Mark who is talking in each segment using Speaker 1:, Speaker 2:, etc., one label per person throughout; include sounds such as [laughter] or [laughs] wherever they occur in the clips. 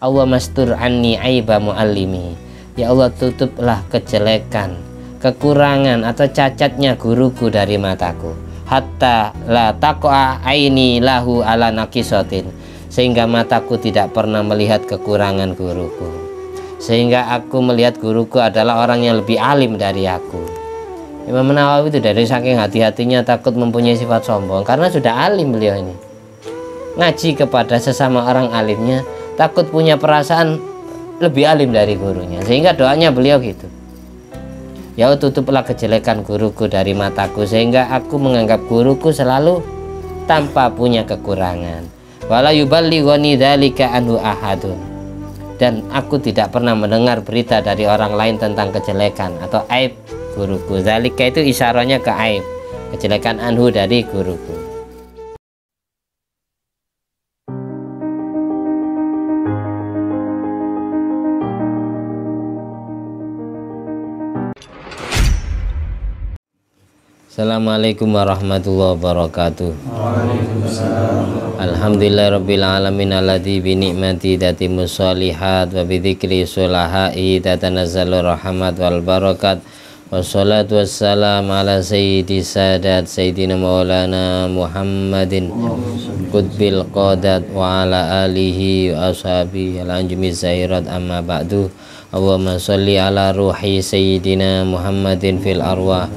Speaker 1: Allah mastur anni aiba muallimi ya Allah tutuplah kejelekan kekurangan atau cacatnya guruku dari mataku hatta la taqa aini lahu ala naqisatin sehingga mataku tidak pernah melihat kekurangan guruku sehingga aku melihat guruku adalah orang yang lebih alim dari aku Imam Nawawi itu dari saking hati-hatinya takut mempunyai sifat sombong karena sudah alim beliau ini. Ngaji kepada sesama orang alimnya takut punya perasaan lebih alim dari gurunya sehingga doanya beliau gitu ya tutuplah kejelekan guruku dari mataku sehingga aku menganggap guruku selalu tanpa punya kekurangan wala wani dhalika anhu ahadun dan aku tidak pernah mendengar berita dari orang lain tentang kejelekan atau aib guruku zalika itu isyaratnya ke aib kejelekan anhu dari guruku Assalamualaikum warahmatullahi wabarakatuh. Alhamdulillah rabbil alamin alladzi bi ni'mati tatimmu sholihat wa bi dzikri sulahai tatanazzalu rahmat wal barakat. Wassalatu wassalamu ala sayyidi sadat sayyidina maulana Muhammadin qudbil qadat wa ala alihi wa ashabi al anjumi zahirat amma ba'du Allahumma salli ala ruhi sayyidina Muhammadin fil arwah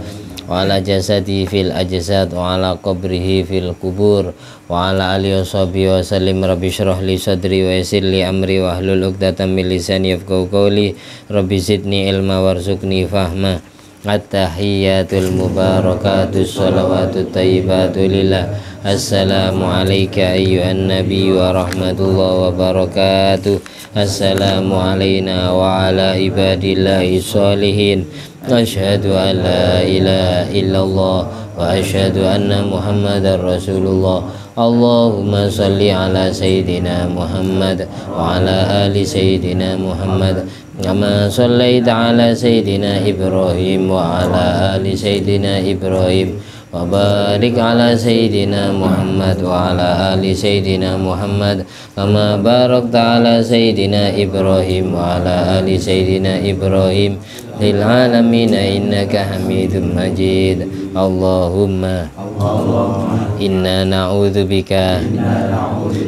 Speaker 1: wa ala jasadi fil ajsad wa ala qabrihi fil kubur wa ala ali washabi wa sallim rabbi shrah li sadri wa yassir li amri wa hlul uqdatam min lisani yafqahu qawli rabbi zidni ilma warzuqni fahma At-tahiyyatul mubarakatuh salawatu tayyibatu lillah Assalamu alayka ayyuhan nabi wa rahmatullahi wa barakatuh Assalamu alayna wa ala ibadillahi salihin أشهد أن لا إله إلا الله وأشهد أن محمدا رسول الله اللهم صل على سيدنا محمد وعلى آل سيدنا محمد كما صليت على سيدنا إبراهيم وعلى آل سيدنا إبراهيم وبارك على سيدنا محمد وعلى آل سيدنا محمد كما باركت على سيدنا إبراهيم وعلى آل سيدنا إبراهيم lil alamin innaka hamidum majid allahumma allahumma inna na'udzubika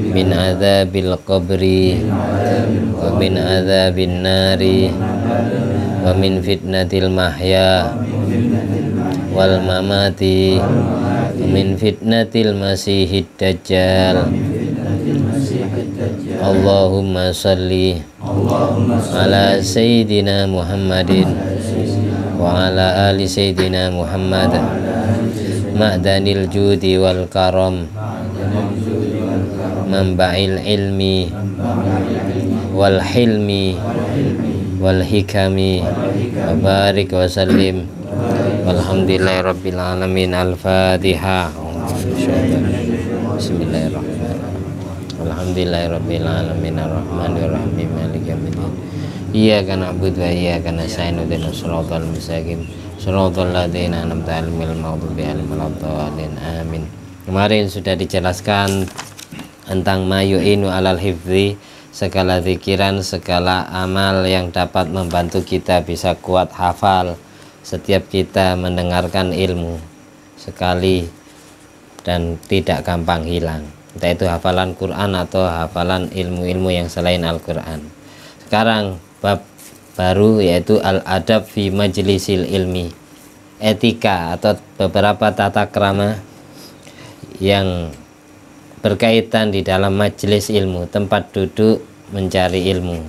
Speaker 1: min adzabil qabri wa min adzabin nari wa min fitnatil mahya wal mamati wa min fitnatil masihid dajjal Allahumma salli ala Sayyidina Muhammadin wa ala ali Sayyidina Muhammad ma'danil judi wal karam mamba'il ilmi wal hilmi wal hikami wa barik wa sallim walhamdulillahi rabbil alamin al-fatiha Bismillahirrahmanirrahim Alhamdulillahirabbil alamin arrahmanirrahim maliki yaumiddin iyyaka na'budu wa iyyaka nasta'in ihdinas siratal mustaqim siratal ladzina an'amta 'alaihim ghairil amin kemarin sudah dijelaskan tentang mayu'inu alal hifzi segala zikiran segala amal yang dapat membantu kita bisa kuat hafal setiap kita mendengarkan ilmu sekali dan tidak gampang hilang entah itu hafalan Quran atau hafalan ilmu-ilmu yang selain Al-Quran sekarang bab baru yaitu al-adab fi majlisil ilmi etika atau beberapa tata kerama yang berkaitan di dalam majelis ilmu tempat duduk mencari ilmu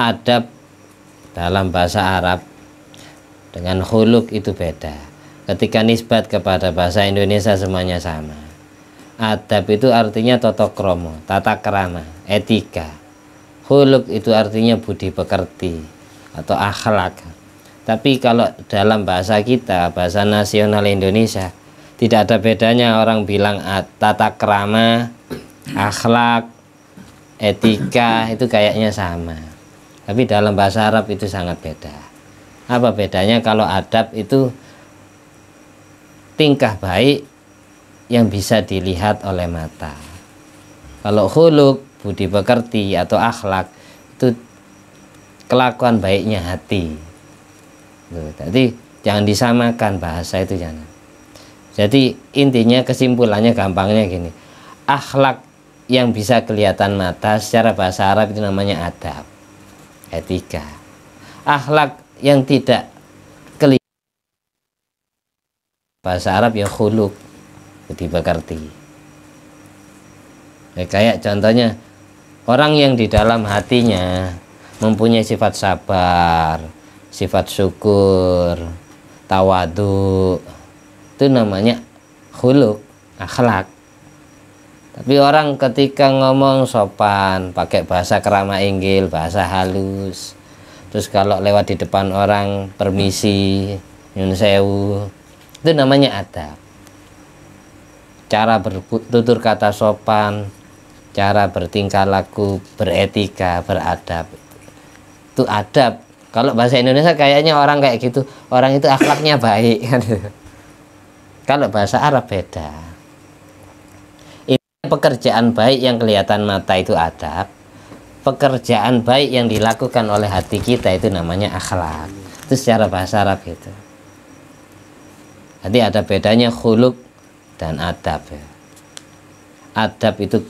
Speaker 1: adab dalam bahasa Arab dengan huluk itu beda ketika nisbat kepada bahasa Indonesia semuanya sama adab itu artinya totokromo tata kerama etika huluk itu artinya budi pekerti atau akhlak tapi kalau dalam bahasa kita bahasa nasional Indonesia tidak ada bedanya orang bilang tata kerama akhlak etika itu kayaknya sama tapi dalam bahasa Arab itu sangat beda apa bedanya kalau adab itu tingkah baik yang bisa dilihat oleh mata. Kalau huluk, budi pekerti atau akhlak itu kelakuan baiknya hati. Gitu. Jadi jangan disamakan bahasa itu jangan. Jadi intinya kesimpulannya gampangnya gini. Akhlak yang bisa kelihatan mata secara bahasa Arab itu namanya adab, etika. Akhlak yang tidak kelihatan bahasa Arab ya khuluk Budi pekerti ya, kayak contohnya orang yang di dalam hatinya mempunyai sifat sabar sifat syukur tawadu itu namanya huluk akhlak tapi orang ketika ngomong sopan, pakai bahasa kerama inggil, bahasa halus. Terus kalau lewat di depan orang, permisi, nyun sewu. Itu namanya adab cara bertutur kata sopan, cara bertingkah laku, beretika, beradab. Itu adab. Kalau bahasa Indonesia kayaknya orang kayak gitu, orang itu akhlaknya [laughs] baik. Kan? Kalau bahasa Arab beda. Ini pekerjaan baik yang kelihatan mata itu adab. Pekerjaan baik yang dilakukan oleh hati kita itu namanya akhlak. Itu secara bahasa Arab gitu. Jadi ada bedanya khuluk dan adab ya. adab itu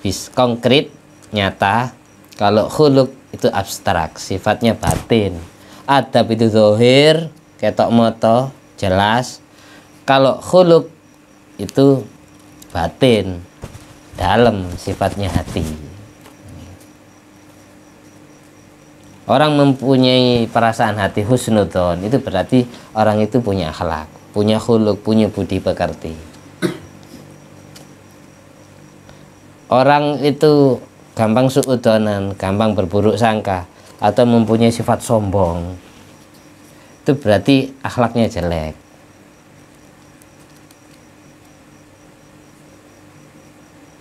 Speaker 1: bis konkret nyata kalau khuluk itu abstrak sifatnya batin adab itu zohir ketok moto jelas kalau khuluk itu batin dalam sifatnya hati orang mempunyai perasaan hati husnudon itu berarti orang itu punya akhlak punya khuluk, punya budi pekerti. Orang itu gampang suudonan, gampang berburuk sangka, atau mempunyai sifat sombong. Itu berarti akhlaknya jelek.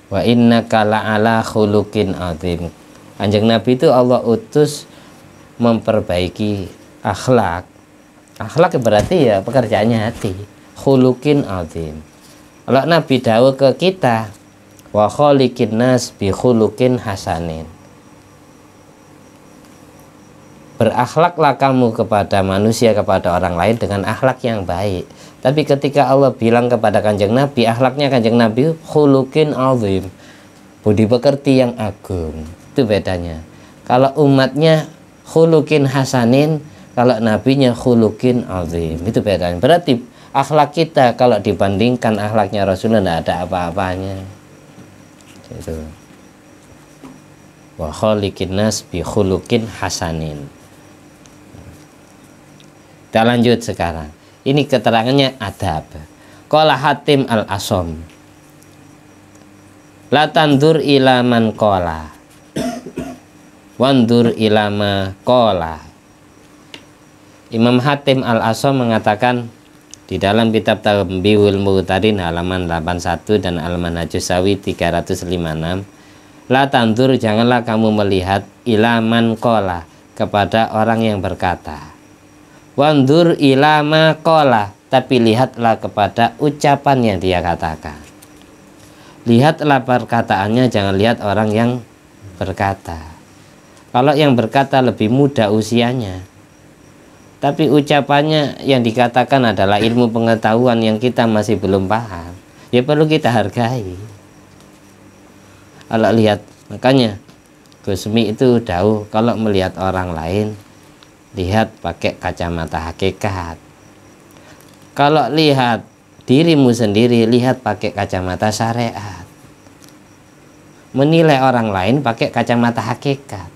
Speaker 1: Wa inna kala ala khulukin adim. Anjing Nabi itu Allah utus memperbaiki akhlak akhlak berarti ya pekerjaannya hati khulukin azim kalau Nabi Dawa ke kita wa khaliqin nas bi khulukin hasanin berakhlaklah kamu kepada manusia kepada orang lain dengan akhlak yang baik tapi ketika Allah bilang kepada kanjeng Nabi akhlaknya kanjeng Nabi khulukin azim budi pekerti yang agung itu bedanya kalau umatnya khulukin hasanin kalau nabinya khulukin azim itu bedanya berarti akhlak kita kalau dibandingkan akhlaknya Rasulullah tidak ada apa-apanya itu wa khaliqin nas bi khulukin hasanin kita lanjut sekarang ini keterangannya adab Kola hatim al asom Latandur ilaman kola Wandur ilama kola Imam Hatim Al-Aso mengatakan di dalam kitab Tambihul Mu'tadin halaman 81 dan Al-Manhajus Sawi 356 La tandur janganlah kamu melihat ilaman kola kepada orang yang berkata Wandur ilama kola tapi lihatlah kepada ucapan yang dia katakan Lihatlah perkataannya jangan lihat orang yang berkata Kalau yang berkata lebih muda usianya tapi ucapannya yang dikatakan adalah ilmu pengetahuan yang kita masih belum paham ya perlu kita hargai kalau lihat makanya Gusmi itu jauh kalau melihat orang lain lihat pakai kacamata hakikat kalau lihat dirimu sendiri lihat pakai kacamata syariat menilai orang lain pakai kacamata hakikat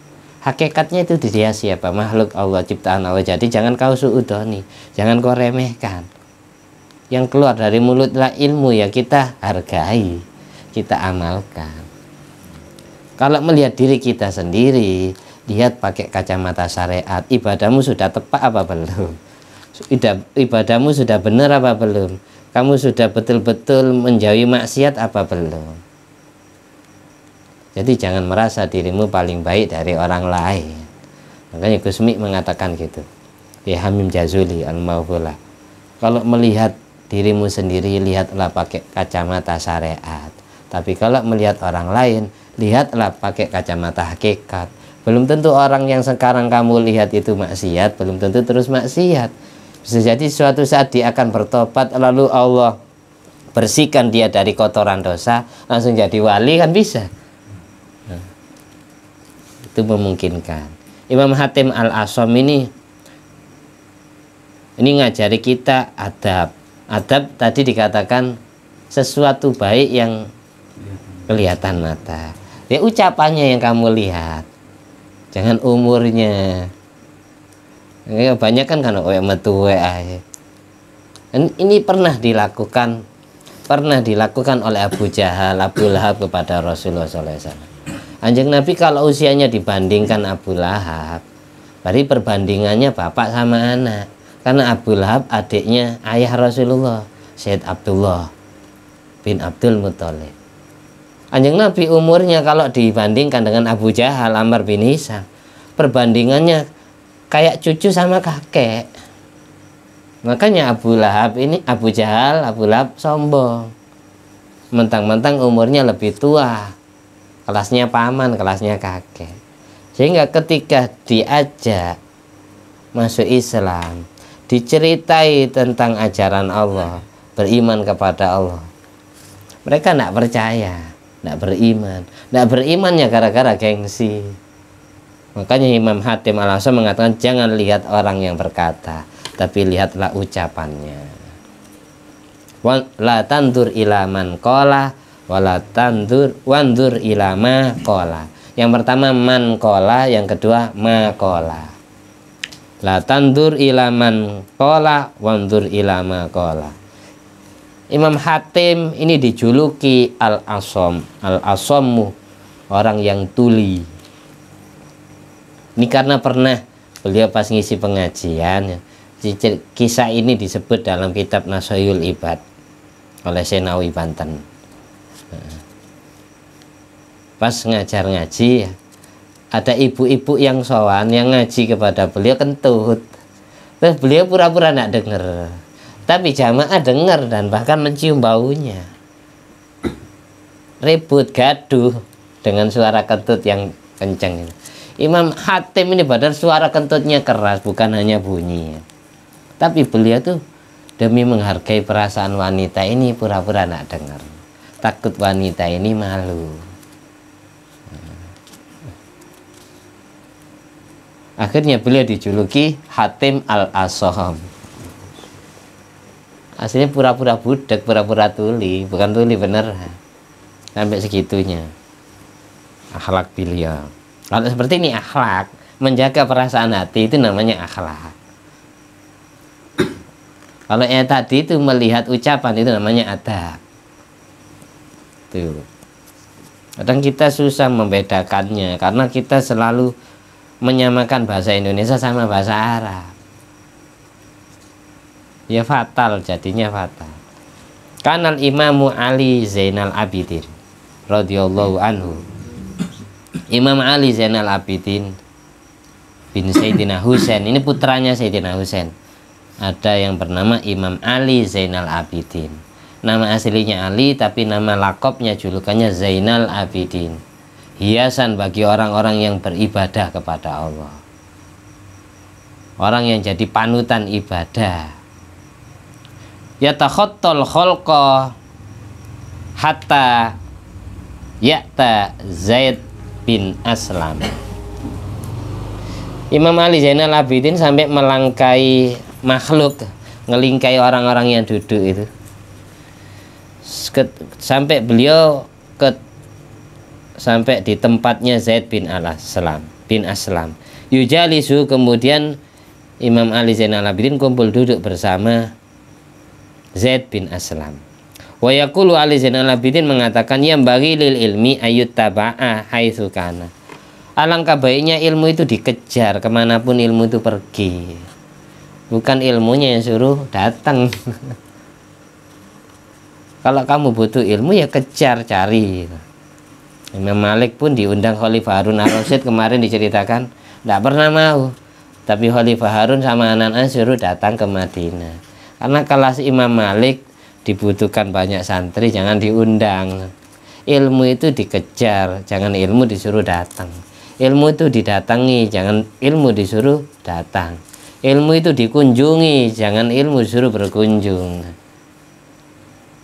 Speaker 1: hakikatnya itu dia siapa makhluk Allah ciptaan Allah jadi jangan kau suudoni jangan kau remehkan yang keluar dari mulutlah ilmu ya kita hargai kita amalkan kalau melihat diri kita sendiri lihat pakai kacamata syariat ibadahmu sudah tepat apa belum ibadahmu sudah benar apa belum kamu sudah betul-betul menjauhi maksiat apa belum jadi jangan merasa dirimu paling baik dari orang lain. Makanya Gusmi mengatakan gitu. Ya Hamim Jazuli al -Mawfullah. Kalau melihat dirimu sendiri, lihatlah pakai kacamata syariat. Tapi kalau melihat orang lain, lihatlah pakai kacamata hakikat. Belum tentu orang yang sekarang kamu lihat itu maksiat, belum tentu terus maksiat. Bisa jadi suatu saat dia akan bertobat, lalu Allah bersihkan dia dari kotoran dosa, langsung jadi wali kan bisa itu memungkinkan Imam Hatim al Asom ini ini ngajari kita adab adab tadi dikatakan sesuatu baik yang kelihatan mata ya ucapannya yang kamu lihat jangan umurnya ya, banyak kan kan oh, metu ini pernah dilakukan pernah dilakukan oleh Abu Jahal Abu Lahab kepada Rasulullah SAW Anjing Nabi kalau usianya dibandingkan Abu Lahab, berarti perbandingannya bapak sama anak. Karena Abu Lahab adiknya ayah Rasulullah, Syed Abdullah bin Abdul Muthalib. Anjing Nabi umurnya kalau dibandingkan dengan Abu Jahal, Amr bin Hisam, perbandingannya kayak cucu sama kakek. Makanya Abu Lahab ini Abu Jahal, Abu Lahab sombong. Mentang-mentang umurnya lebih tua, kelasnya paman kelasnya kakek sehingga ketika diajak masuk Islam diceritai tentang ajaran Allah beriman kepada Allah mereka tidak percaya tidak beriman tidak berimannya gara-gara gengsi makanya Imam Hatim al Asam mengatakan jangan lihat orang yang berkata tapi lihatlah ucapannya la tantur ilaman kola wala tandur wandur ilama kola yang pertama man kola yang kedua ma kola la tandur ilaman kola wandur ilama kola Imam Hatim ini dijuluki al asom al asomu orang yang tuli ini karena pernah beliau pas ngisi pengajian kisah ini disebut dalam kitab Nasoyul Ibad oleh Senawi Banten pas ngajar ngaji ya, ada ibu-ibu yang sowan yang ngaji kepada beliau kentut terus beliau pura-pura nak dengar tapi jamaah dengar dan bahkan mencium baunya ribut gaduh dengan suara kentut yang kencang Imam Hatim ini badar suara kentutnya keras bukan hanya bunyi tapi beliau tuh demi menghargai perasaan wanita ini pura-pura nak dengar takut wanita ini malu akhirnya beliau dijuluki Hatim al Asohom. aslinya pura-pura budak pura-pura tuli bukan tuli bener sampai segitunya akhlak beliau kalau seperti ini akhlak menjaga perasaan hati itu namanya akhlak kalau yang tadi itu melihat ucapan itu namanya adab itu kadang kita susah membedakannya karena kita selalu menyamakan bahasa Indonesia sama bahasa Arab ya fatal jadinya fatal kanal imamu Ali Zainal Abidin radhiyallahu anhu Imam Ali Zainal Abidin bin Sayyidina Husain ini putranya Sayyidina Husain ada yang bernama Imam Ali Zainal Abidin Nama aslinya Ali tapi nama lakopnya julukannya Zainal Abidin. Hiasan bagi orang-orang yang beribadah kepada Allah. Orang yang jadi panutan ibadah. takhotol kholqa hatta ya'ta Zaid bin Aslam. Imam Ali Zainal Abidin sampai melangkai makhluk ngelingkai orang-orang yang duduk itu sampai beliau ke sampai di tempatnya Zaid bin Al-Aslam bin Aslam yujalisu kemudian Imam Ali Zainal Abidin kumpul duduk bersama Zaid bin Aslam Wayakulu Ali Zainal Abidin mengatakan yang bagi lil ilmi ayut taba'a haitsu kana alangkah baiknya ilmu itu dikejar kemanapun ilmu itu pergi bukan ilmunya yang suruh datang [laughs] kalau kamu butuh ilmu ya kejar cari Imam Malik pun diundang Khalifah Harun Ar-Rasyid kemarin diceritakan tidak pernah mau tapi Khalifah Harun sama anak-anak suruh datang ke Madinah karena kelas Imam Malik dibutuhkan banyak santri jangan diundang ilmu itu dikejar jangan ilmu disuruh datang ilmu itu didatangi jangan ilmu disuruh datang ilmu itu dikunjungi jangan ilmu disuruh berkunjung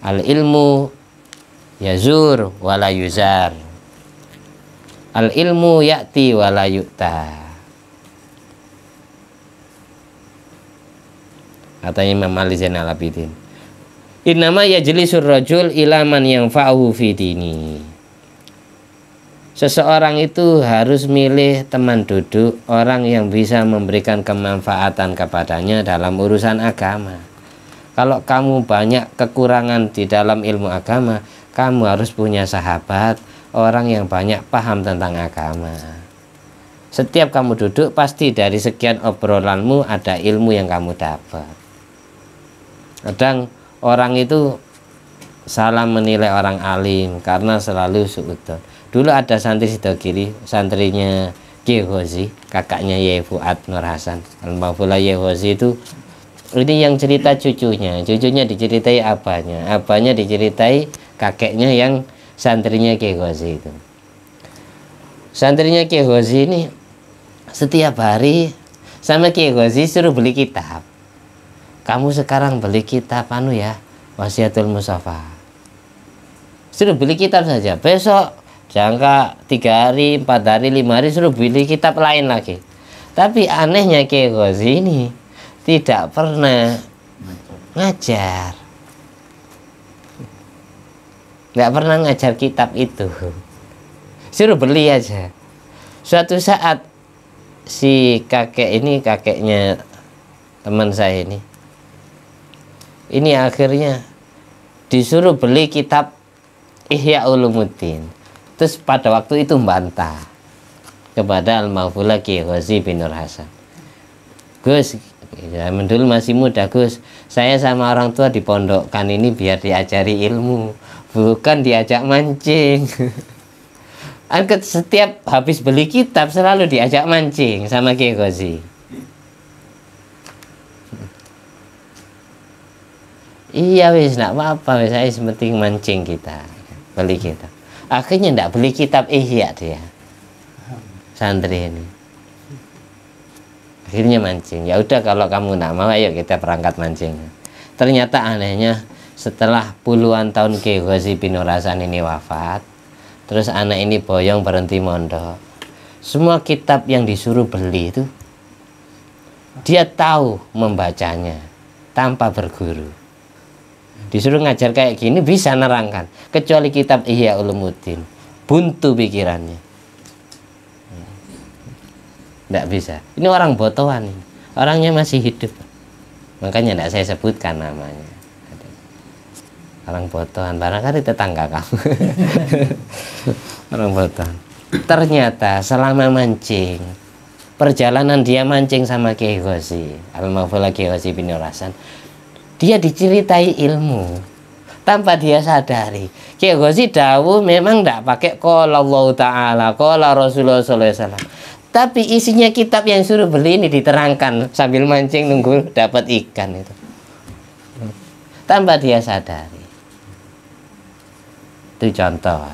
Speaker 1: al ilmu yazur wala yuzar al ilmu yakti wala yu'ta. katanya Imam Ali Zainal Abidin innama yajlisur rajul ilaman yang fa'uhu fi dini Seseorang itu harus milih teman duduk orang yang bisa memberikan kemanfaatan kepadanya dalam urusan agama. Kalau kamu banyak kekurangan di dalam ilmu agama, kamu harus punya sahabat, orang yang banyak paham tentang agama. Setiap kamu duduk, pasti dari sekian obrolanmu ada ilmu yang kamu dapat. Kadang orang itu salah menilai orang alim karena selalu suudon. Dulu ada santri kiri, santrinya Yehozi, kakaknya Yehu Nur Hasan. Al-Mafula Yehozi itu ini yang cerita cucunya cucunya diceritai apanya apanya diceritai kakeknya yang santrinya Kehozi itu santrinya Kehozi ini setiap hari sama Kehozi suruh beli kitab kamu sekarang beli kitab anu ya wasiatul musafa suruh beli kitab saja besok jangka tiga hari empat hari lima hari suruh beli kitab lain lagi tapi anehnya Kehozi ini tidak pernah ngajar nggak pernah ngajar kitab itu suruh beli aja suatu saat si kakek ini kakeknya teman saya ini ini akhirnya disuruh beli kitab Ihya Ulumuddin terus pada waktu itu membantah kepada al lagi Ghazi bin Nur Hasan Gus zaman iya, dulu masih muda Gus saya sama orang tua di pondokan ini biar diajari ilmu bukan diajak mancing [laughs] kan setiap habis beli kitab selalu diajak mancing sama Kiai Gozi iya wis nak apa-apa wis saya penting mancing kita beli kitab akhirnya ndak beli kitab ihya dia santri ini akhirnya mancing ya udah kalau kamu nggak mau ayo kita perangkat mancing ternyata anehnya setelah puluhan tahun Kiyoshi bin ini wafat terus anak ini boyong berhenti mondok semua kitab yang disuruh beli itu dia tahu membacanya tanpa berguru disuruh ngajar kayak gini bisa nerangkan kecuali kitab Ihya Ulumuddin buntu pikirannya tidak bisa ini orang botohan orangnya masih hidup makanya tidak saya sebutkan namanya orang botohan barangkali tetangga kamu [laughs] orang botohan ternyata selama mancing perjalanan dia mancing sama Kehosi, Ghosi Al-Mafula bin Orasan dia diceritai ilmu tanpa dia sadari Kehosi tahu memang tidak pakai kalau Allah Ta'ala kalau Rasulullah SAW tapi isinya kitab yang suruh beli ini diterangkan sambil mancing nunggu dapat ikan itu. Tambah dia sadari. Itu contoh.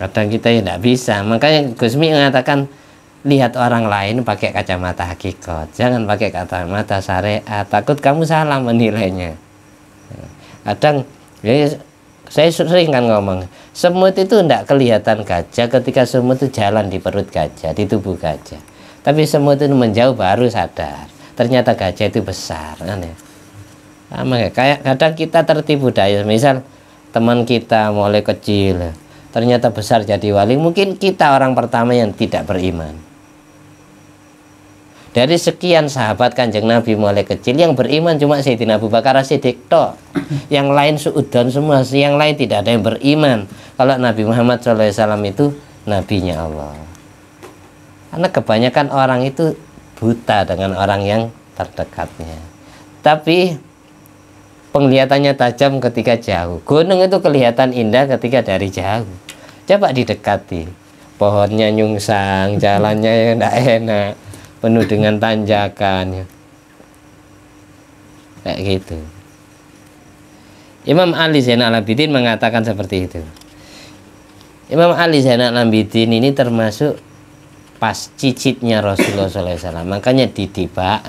Speaker 1: Kadang kita ya tidak bisa. Makanya Gusmi mengatakan lihat orang lain pakai kacamata hakikat. Jangan pakai kacamata syariat. Takut kamu salah menilainya. Kadang ya, saya sering kan ngomong Semut itu tidak kelihatan gajah ketika semut itu jalan di perut gajah, di tubuh gajah. Tapi semut itu menjauh baru sadar. Ternyata gajah itu besar. Aneh. Ya? Sama kayak kadang kita tertipu daya. Misal teman kita mulai kecil, ternyata besar jadi wali. Mungkin kita orang pertama yang tidak beriman dari sekian sahabat kanjeng Nabi mulai kecil yang beriman cuma Sayyidina Abu Bakar Siddiq yang lain suudon semua yang lain tidak ada yang beriman kalau Nabi Muhammad SAW itu nabinya Allah karena kebanyakan orang itu buta dengan orang yang terdekatnya tapi penglihatannya tajam ketika jauh gunung itu kelihatan indah ketika dari jauh coba didekati pohonnya nyungsang jalannya yang [laughs] tidak enak penuh dengan tanjakan ya. kayak gitu Imam Ali Zainal Abidin mengatakan seperti itu Imam Ali Zainal Abidin ini termasuk pas cicitnya Rasulullah SAW makanya di tiba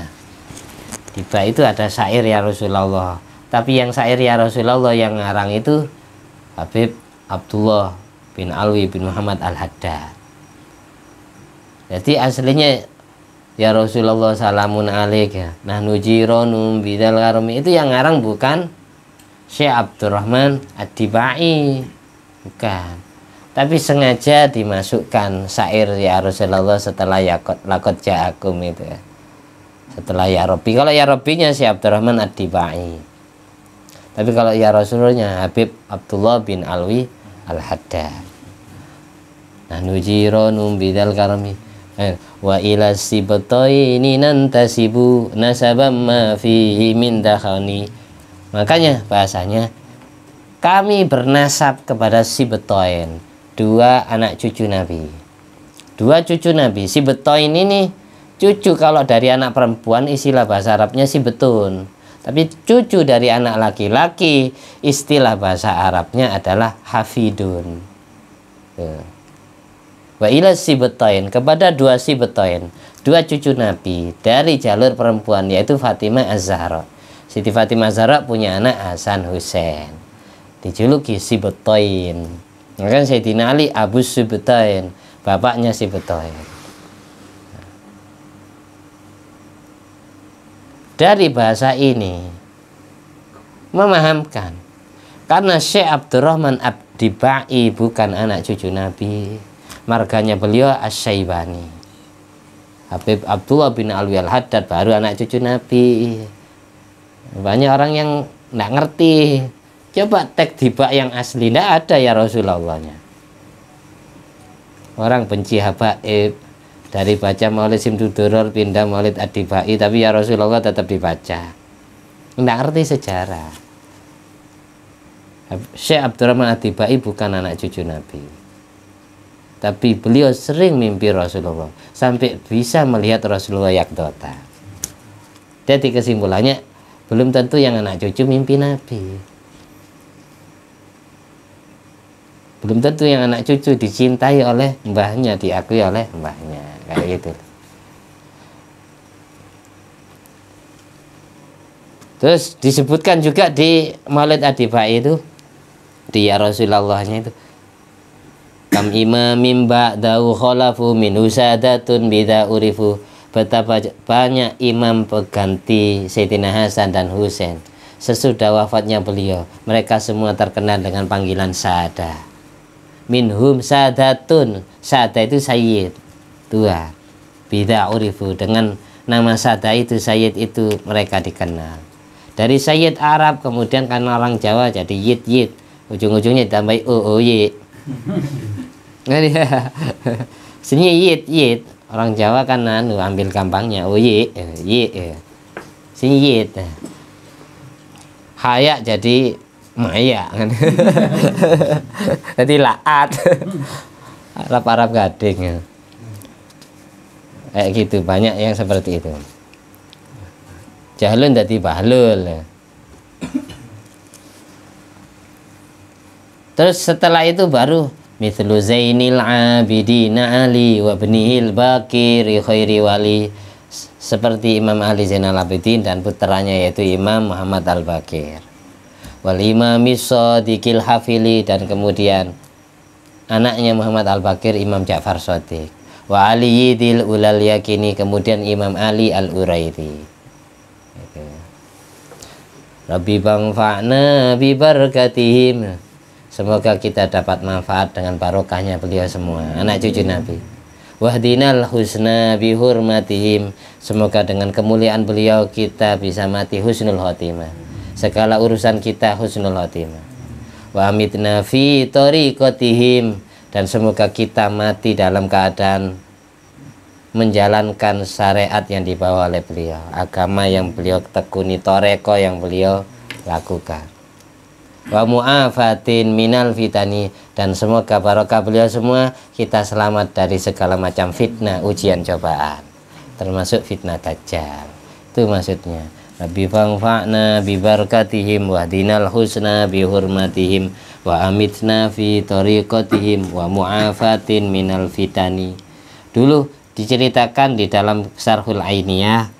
Speaker 1: tiba itu ada syair ya Rasulullah tapi yang syair ya Rasulullah yang ngarang itu Habib Abdullah bin Alwi bin Muhammad Al-Haddad jadi aslinya ya Rasulullah salamun alaik ya nah nujironum bidal karumi itu yang ngarang bukan Syekh Abdurrahman Adibai bukan tapi sengaja dimasukkan syair ya Rasulullah setelah yakot lakot jaakum itu ya setelah ya Robi kalau ya Robinya Syekh Abdurrahman Adibai tapi kalau ya Rasulnya Habib Abdullah bin Alwi Al-Haddad nah nujironum bidal karumi Eh, wa ila sibtaini nantasibu nasabam ma fihi min dakhani makanya bahasanya kami bernasab kepada si betoin dua anak cucu nabi dua cucu nabi si betoin ini cucu kalau dari anak perempuan istilah bahasa Arabnya si betun tapi cucu dari anak laki-laki istilah bahasa Arabnya adalah hafidun Tuh. Eh, wa ila betoin kepada dua betoin dua cucu Nabi dari jalur perempuan yaitu Fatimah Az-Zahra Siti Fatimah zahra punya anak Hasan Hussein dijuluki betoin. Ya kan Sayyidina Ali Abu betoin bapaknya betoin dari bahasa ini memahamkan karena Syekh Abdurrahman Abdibai bukan anak cucu Nabi marganya beliau Asyaibani Habib Abdullah bin Alwi al Haddad baru anak cucu Nabi banyak orang yang nggak ngerti coba tag dibak yang asli tidak ada ya Rasulullahnya orang benci habaib dari baca maulid simdudurur pindah maulid adibai tapi ya Rasulullah tetap dibaca nggak ngerti sejarah Syekh Abdurrahman Adibai bukan anak cucu Nabi tapi beliau sering mimpi Rasulullah sampai bisa melihat Rasulullah yakdota jadi kesimpulannya belum tentu yang anak cucu mimpi Nabi belum tentu yang anak cucu dicintai oleh mbahnya diakui oleh mbahnya kayak gitu terus disebutkan juga di Maulid Adibai itu di ya Rasulullahnya itu Kam imamin ba'dahu khalafu min husadatun bida urifu. Betapa banyak imam pengganti Sayyidina Hasan dan Husain. Sesudah wafatnya beliau, mereka semua terkenal dengan panggilan Sada. Minhum Sadatun. Sada itu Sayyid. tua Bida urifu. Dengan nama Sada itu, Sayyid itu mereka dikenal. Dari Sayyid Arab, kemudian karena orang Jawa jadi Yid Yid. Ujung-ujungnya ditambahi O O Yid Sini [laughs] nah, yit yit. Orang Jawa kan anu ambil gampangnya. Oh ye ye. Sini yit. Eh, eh. eh. Haya jadi maya kan. [laughs] jadi laat. Arab [laughs] Arab gading. Ya. Kayak gitu banyak yang seperti itu. Jahlun jadi bahlul. Ya. Terus setelah itu baru mithlu zainil abidina ali wa bnihil bakir khairi wali seperti Imam Ali Zainal Abidin dan putranya yaitu Imam Muhammad Al-Bakir wal Imam Shadiqil hafili dan kemudian anaknya Muhammad Al-Bakir Imam Ja'far Shadiq wa Ali Ulal Yakini kemudian Imam Ali Al-Uraidi Rabbi bangfa'na bi barakatihim Semoga kita dapat manfaat dengan barokahnya beliau semua, anak cucu Nabi. Wahdinal husna bihurmatihim. Semoga dengan kemuliaan beliau kita bisa mati husnul khotimah. Segala urusan kita husnul khotimah. Wa amitna fi tariqatihim dan semoga kita mati dalam keadaan menjalankan syariat yang dibawa oleh beliau, agama yang beliau tekuni, toreko yang beliau lakukan wa mu'afatin minal fitani dan semoga barokah beliau semua kita selamat dari segala macam fitnah ujian cobaan termasuk fitnah dajjal itu maksudnya Rabbi fangfa'na bi barakatihim wa dinal husna bi hurmatihim wa amitna fi tariqatihim wa mu'afatin minal fitani dulu diceritakan di dalam Sarhul Ainiyah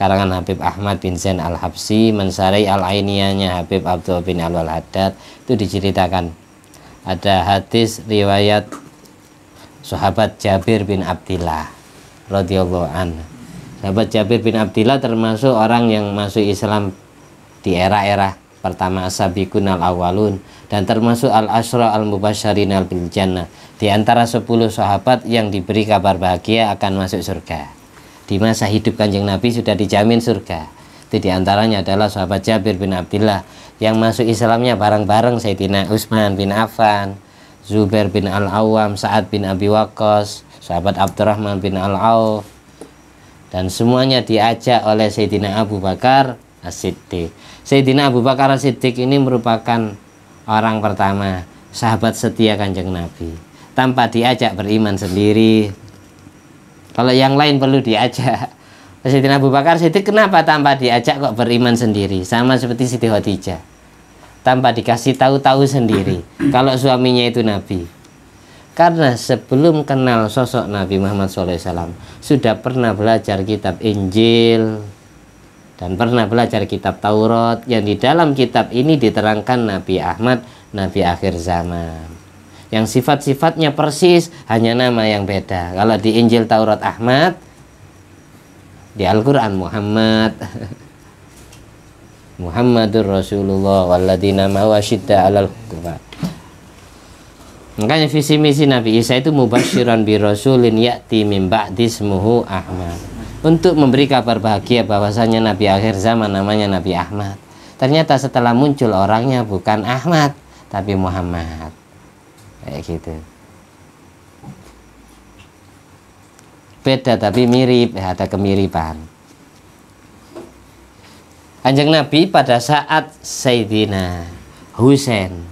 Speaker 1: karangan Habib Ahmad bin Zain Al-Habsi mensarai Al-Ainiyahnya Habib Abdul bin al Haddad itu diceritakan ada hadis riwayat sahabat Jabir bin Abdillah radhiyallahu an sahabat Jabir bin Abdillah termasuk orang yang masuk Islam di era-era pertama asabikun al awalun dan termasuk al asra al Mubasharin al Bin jannah di antara sepuluh sahabat yang diberi kabar bahagia akan masuk surga di masa hidup kanjeng Nabi sudah dijamin surga itu diantaranya adalah sahabat Jabir bin Abdullah yang masuk Islamnya bareng-bareng Sayyidina Utsman bin Affan Zubair bin al Awam, Sa'ad bin Abi Waqqas sahabat Abdurrahman bin Al-Auf dan semuanya diajak oleh Sayyidina Abu Bakar As-Siddiq Sayyidina Abu Bakar As-Siddiq ini merupakan orang pertama sahabat setia kanjeng Nabi tanpa diajak beriman sendiri kalau yang lain perlu diajak. Sayyidina Abu Bakar Siddiq kenapa tanpa diajak kok beriman sendiri? Sama seperti Siti Khadijah. Tanpa dikasih tahu-tahu sendiri kalau suaminya itu Nabi. Karena sebelum kenal sosok Nabi Muhammad SAW sudah pernah belajar kitab Injil dan pernah belajar kitab Taurat yang di dalam kitab ini diterangkan Nabi Ahmad, Nabi akhir zaman yang sifat-sifatnya persis hanya nama yang beda kalau di Injil Taurat Ahmad di Al-Quran Muhammad [laughs] Muhammadur Rasulullah walladina mawashidda alal kufar makanya visi misi Nabi Isa itu mubashiran bi rasulin ya'ti min ba'di Ahmad untuk memberi kabar bahagia bahwasanya Nabi akhir zaman namanya Nabi Ahmad ternyata setelah muncul orangnya bukan Ahmad tapi Muhammad kayak gitu beda tapi mirip ya, ada kemiripan Kanjeng Nabi pada saat Sayyidina Husain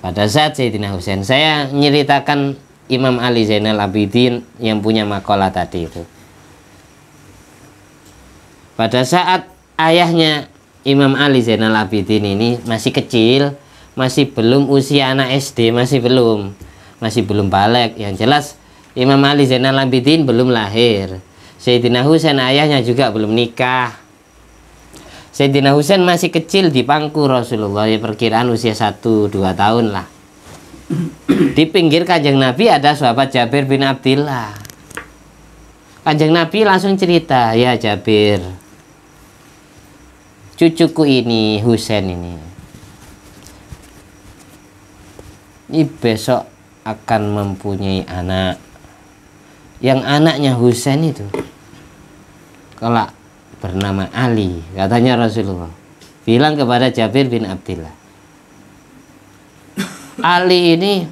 Speaker 1: pada saat Sayyidina Husain saya nyeritakan Imam Ali Zainal Abidin yang punya makalah tadi itu pada saat ayahnya Imam Ali Zainal Abidin ini masih kecil masih belum usia anak SD masih belum masih belum balik yang jelas Imam Ali Zainal Abidin belum lahir Sayyidina Husain ayahnya juga belum nikah Sayyidina Husain masih kecil di pangku Rasulullah ya perkiraan usia 1-2 tahun lah [clears throat] di pinggir kanjeng Nabi ada sahabat Jabir bin Abdillah kanjeng Nabi langsung cerita ya Jabir cucuku ini Husain ini ini besok akan mempunyai anak yang anaknya Husain itu kelak bernama Ali katanya Rasulullah bilang kepada Jabir bin Abdullah Ali ini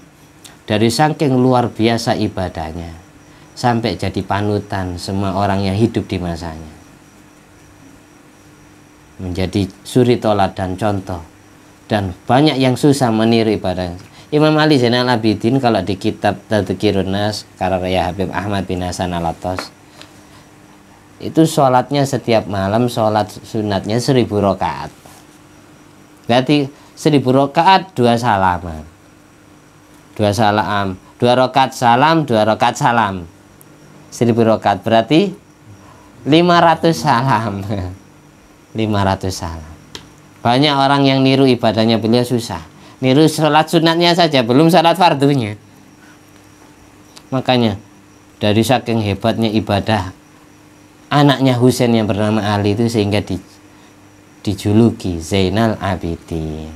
Speaker 1: dari saking luar biasa ibadahnya sampai jadi panutan semua orang yang hidup di masanya menjadi suri tolak dan contoh dan banyak yang susah meniru ibadah Imam Ali Zainal Abidin kalau di kitab Tadkirun Nas karya Habib Ahmad bin Hasan Alatos itu sholatnya setiap malam sholat sunatnya seribu rokaat berarti seribu rokaat dua salam dua salam dua rokaat salam dua rokaat salam seribu rokaat berarti lima ratus salam [laughs] lima ratus salam banyak orang yang niru ibadahnya beliau susah niru sholat sunatnya saja belum sholat fardunya makanya dari saking hebatnya ibadah anaknya Husain yang bernama Ali itu sehingga di, dijuluki Zainal Abidin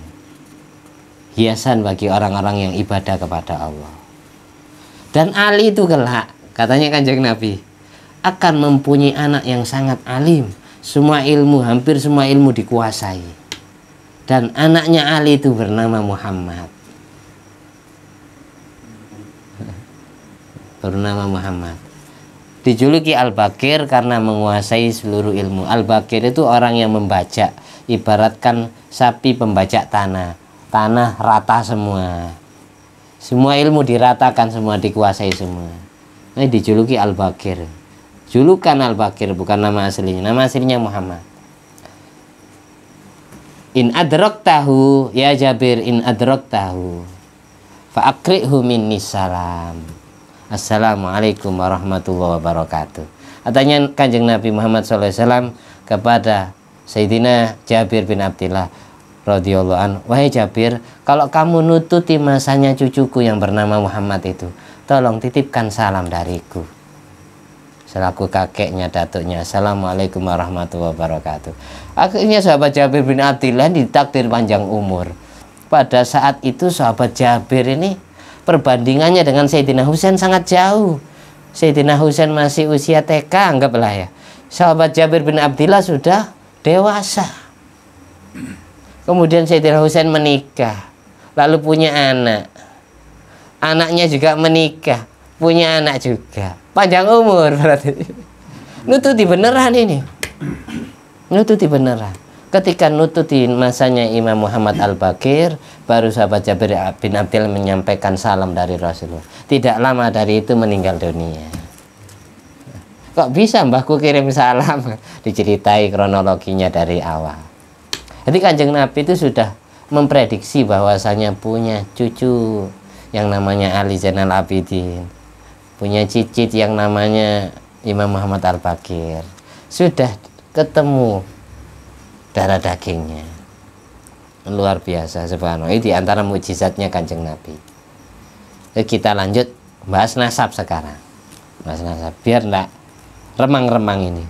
Speaker 1: hiasan bagi orang-orang yang ibadah kepada Allah dan Ali itu kelak katanya kanjeng Nabi akan mempunyai anak yang sangat alim semua ilmu hampir semua ilmu dikuasai dan anaknya Ali itu bernama Muhammad bernama Muhammad dijuluki Al-Bakir karena menguasai seluruh ilmu Al-Bakir itu orang yang membaca ibaratkan sapi pembaca tanah tanah rata semua semua ilmu diratakan semua dikuasai semua ini dijuluki Al-Bakir julukan Al-Bakir bukan nama aslinya nama aslinya Muhammad In adrok tahu ya Jabir in adrok tahu. Fa'akrihu minni salam. Assalamualaikum warahmatullahi wabarakatuh. Katanya kanjeng Nabi Muhammad SAW kepada Sayyidina Jabir bin Abdillah radhiyallahu an wahai Jabir kalau kamu nututi masanya cucuku yang bernama Muhammad itu tolong titipkan salam dariku selaku kakeknya datuknya Assalamualaikum warahmatullahi wabarakatuh akhirnya sahabat Jabir bin Abdillah ditakdir panjang umur pada saat itu sahabat Jabir ini perbandingannya dengan Sayyidina Husain sangat jauh Sayyidina Husain masih usia TK anggaplah ya sahabat Jabir bin Abdillah sudah dewasa kemudian Sayyidina Husain menikah lalu punya anak anaknya juga menikah punya anak juga panjang umur berarti nututi beneran ini nututi beneran ketika nututi masanya Imam Muhammad Al-Bakir baru sahabat Jabir bin Abdul menyampaikan salam dari Rasulullah tidak lama dari itu meninggal dunia kok bisa mbahku kirim salam [laughs] diceritai kronologinya dari awal jadi kanjeng Nabi itu sudah memprediksi bahwasanya punya cucu yang namanya Ali Zainal Abidin punya cicit yang namanya Imam Muhammad Al-Bakir sudah ketemu darah dagingnya luar biasa subhanallah ini antara mujizatnya kanjeng Nabi kita lanjut bahas nasab sekarang bahas nasab biar enggak remang-remang ini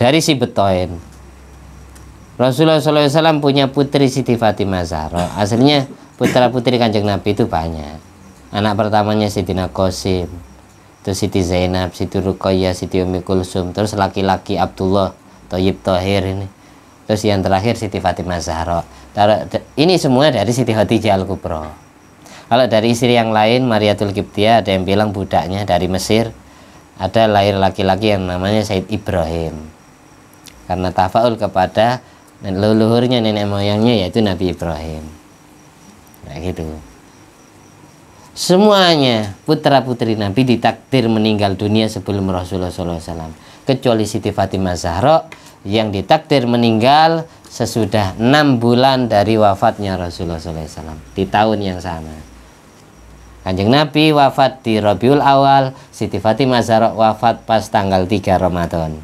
Speaker 1: dari si betoin Rasulullah SAW punya putri Siti Fatimah Zahra aslinya putra-putri kanjeng Nabi itu banyak anak pertamanya Siti Qasim terus Siti Zainab Siti Rukoya, Siti Umi Kulsum terus laki-laki Abdullah Toyib Tohir ini terus yang terakhir Siti Fatimah Zahra ini semua dari Siti Khadijah Al Kubro kalau dari istri yang lain Maria Kiptia ada yang bilang budaknya dari Mesir ada lahir laki-laki yang namanya Said Ibrahim karena tafaul kepada leluhurnya nenek moyangnya yaitu Nabi Ibrahim nah gitu Semuanya putra-putri Nabi ditakdir meninggal dunia sebelum Rasulullah SAW. Kecuali Siti Fatimah Zahra yang ditakdir meninggal sesudah enam bulan dari wafatnya Rasulullah SAW. Di tahun yang sama. Kanjeng Nabi wafat di Rabiul Awal, Siti Fatimah Zahra wafat pas tanggal 3 Ramadan.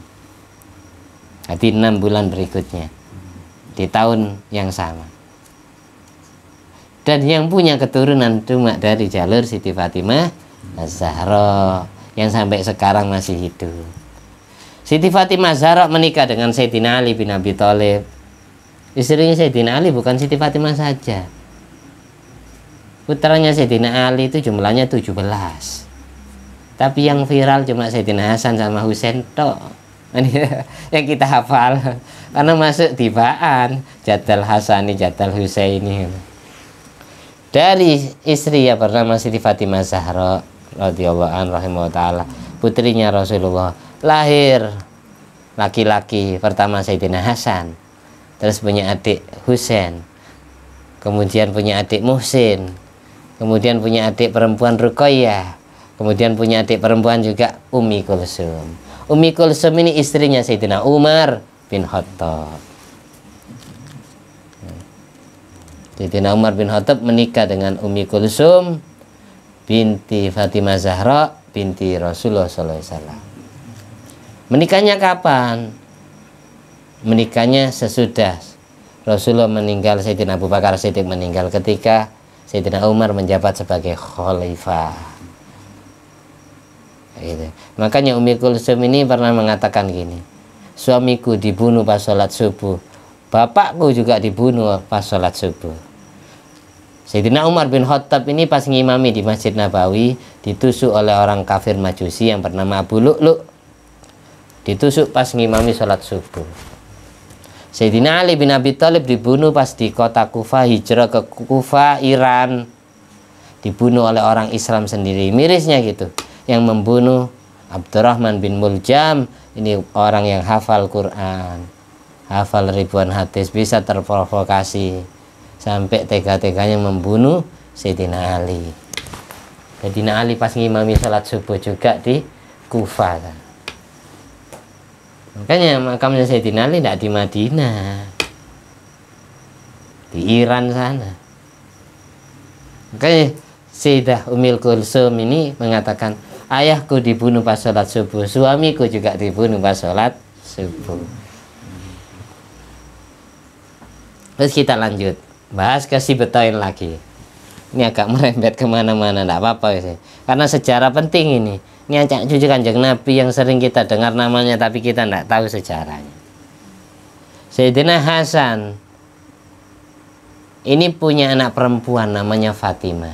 Speaker 1: Jadi enam bulan berikutnya di tahun yang sama dan yang punya keturunan cuma dari jalur Siti Fatimah Zahra yang sampai sekarang masih hidup. Siti Fatimah Zahra menikah dengan Sayyidina Ali bin Abi Thalib. Istrinya Sayyidina Ali bukan Siti Fatimah saja. Putranya Sayyidina Ali itu jumlahnya 17. Tapi yang viral cuma Sayyidina Hasan sama Husain tok. [laughs] yang kita hafal karena masuk tibaan Jadal Hasani Jadal Husaini dari istri yang bernama Siti Fatimah Zahra radhiyallahu anha taala putrinya Rasulullah lahir laki-laki pertama Sayyidina Hasan terus punya adik Husain kemudian punya adik Muhsin kemudian punya adik perempuan Ruqayyah kemudian punya adik perempuan juga Umi Kulsum Umi Kulsum ini istrinya Sayyidina Umar bin Khattab Sayyidina Umar bin Khattab menikah dengan Umi Kulsum binti Fatimah Zahra binti Rasulullah SAW. Menikahnya kapan? Menikahnya sesudah Rasulullah meninggal, Sayyidina Abu Bakar Siddiq meninggal ketika Sayyidina Umar menjabat sebagai khalifah. Gitu. Makanya Umi Kulsum ini pernah mengatakan gini, suamiku dibunuh pas sholat subuh, bapakku juga dibunuh pas sholat subuh. Sayyidina Umar bin Khattab ini pas ngimami di Masjid Nabawi ditusuk oleh orang kafir majusi yang bernama Abu Lu'lu ditusuk pas ngimami sholat subuh Sayyidina Ali bin Abi Thalib dibunuh pas di kota Kufa hijrah ke Kufa Iran dibunuh oleh orang Islam sendiri mirisnya gitu yang membunuh Abdurrahman bin Muljam ini orang yang hafal Quran hafal ribuan hadis bisa terprovokasi sampai tega-teganya membunuh Sayyidina Ali Sayyidina Ali pas ngimami salat subuh juga di Kufa kan. makanya makamnya Sayyidina Ali tidak di Madinah di Iran sana makanya Sayyidah Umil Kulsum ini mengatakan ayahku dibunuh pas sholat subuh suamiku juga dibunuh pas sholat subuh terus kita lanjut bahas kasih betain lagi ini agak merembet kemana-mana tidak apa-apa sih karena sejarah penting ini ini ancak cucu kanjeng nabi yang sering kita dengar namanya tapi kita tidak tahu sejarahnya Sayyidina Hasan ini punya anak perempuan namanya Fatima,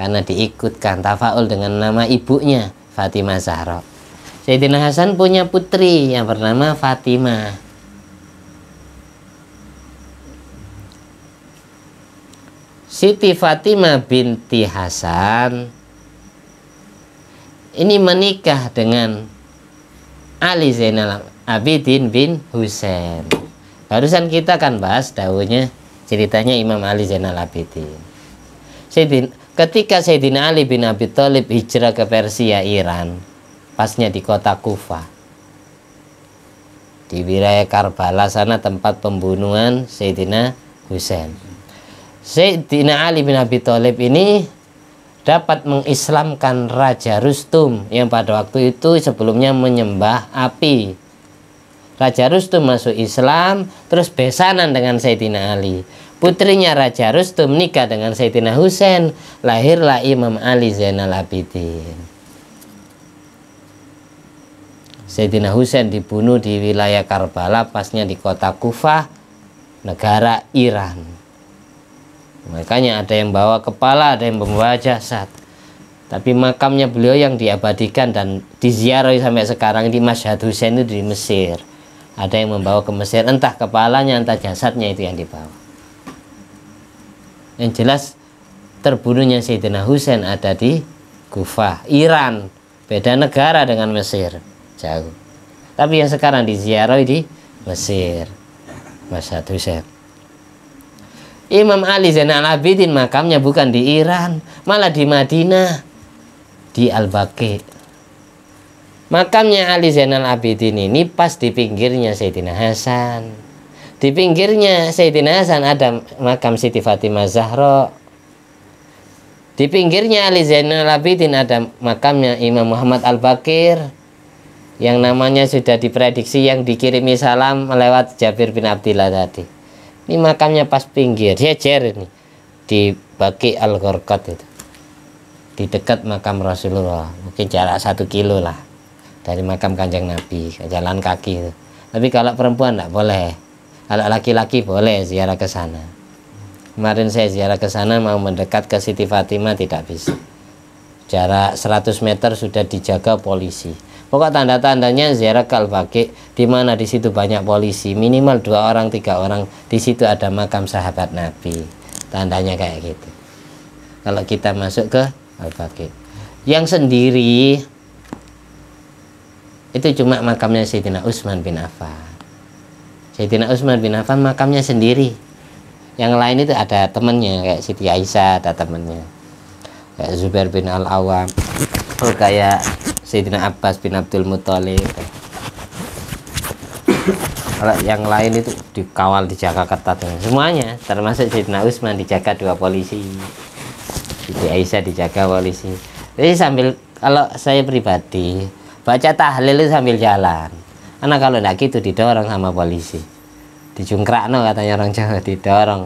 Speaker 1: karena diikutkan tafaul dengan nama ibunya Fatimah Zahra Sayyidina Hasan punya putri yang bernama Fatimah Siti Fatimah binti Hasan ini menikah dengan Ali Zainal Abidin bin Husain. Barusan kita kan bahas daunnya ceritanya Imam Ali Zainal Abidin. Sayyidin, ketika Sayyidina Ali bin Abi Thalib hijrah ke Persia Iran, pasnya di kota Kufa. Di wilayah Karbala sana tempat pembunuhan Sayyidina Husain Sayyidina Ali bin Abi Thalib ini dapat mengislamkan Raja Rustum yang pada waktu itu sebelumnya menyembah api. Raja Rustum masuk Islam, terus besanan dengan Sayyidina Ali. Putrinya Raja Rustum nikah dengan Sayyidina Husain, lahirlah Imam Ali Zainal Abidin. Sayyidina Husain dibunuh di wilayah Karbala, pasnya di kota Kufah, negara Iran. Makanya ada yang bawa kepala, ada yang membawa jasad. Tapi makamnya beliau yang diabadikan dan diziarahi sampai sekarang di Masjid Husain itu di Mesir. Ada yang membawa ke Mesir, entah kepalanya, entah jasadnya itu yang dibawa. Yang jelas terbunuhnya Sayyidina Husain ada di Kufah, Iran. Beda negara dengan Mesir, jauh. Tapi yang sekarang diziarahi di Mesir, Masjid Husain. Imam Ali Zainal Abidin makamnya bukan di Iran, malah di Madinah, di Al-Baqi. Makamnya Ali Zainal Abidin ini pas di pinggirnya Sayyidina Hasan. Di pinggirnya Sayyidina Hasan ada makam Siti Fatimah Zahra. Di pinggirnya Ali Zainal Abidin ada makamnya Imam Muhammad Al-Bakir yang namanya sudah diprediksi yang dikirimi salam lewat Jabir bin Abdillah tadi ini makamnya pas pinggir jejer ini di baki al ghorqat itu di dekat makam Rasulullah mungkin jarak satu kilo lah dari makam kanjeng Nabi jalan kaki itu tapi kalau perempuan tidak boleh kalau laki-laki boleh ziarah ke sana kemarin saya ziarah ke sana mau mendekat ke Siti Fatimah tidak bisa jarak 100 meter sudah dijaga polisi Pokok tanda-tandanya ziarah kalbaki di mana di situ banyak polisi, minimal dua orang, tiga orang. Di situ ada makam sahabat Nabi. Tandanya kayak gitu. Kalau kita masuk ke al fakih Yang sendiri itu cuma makamnya Sayyidina Usman bin Affan. Sayyidina Usman bin Affan makamnya sendiri. Yang lain itu ada temannya kayak Siti Aisyah ada temannya Kayak Zubair bin Al-Awam. Oh, kayak Sayyidina Abbas bin Abdul Muthalib yang lain itu dikawal dijaga ketat semuanya termasuk Sayyidina Usman dijaga dua polisi Siti Aisyah dijaga polisi jadi sambil kalau saya pribadi baca tahlil sambil jalan karena kalau tidak gitu didorong sama polisi dijungkrakno katanya orang Jawa didorong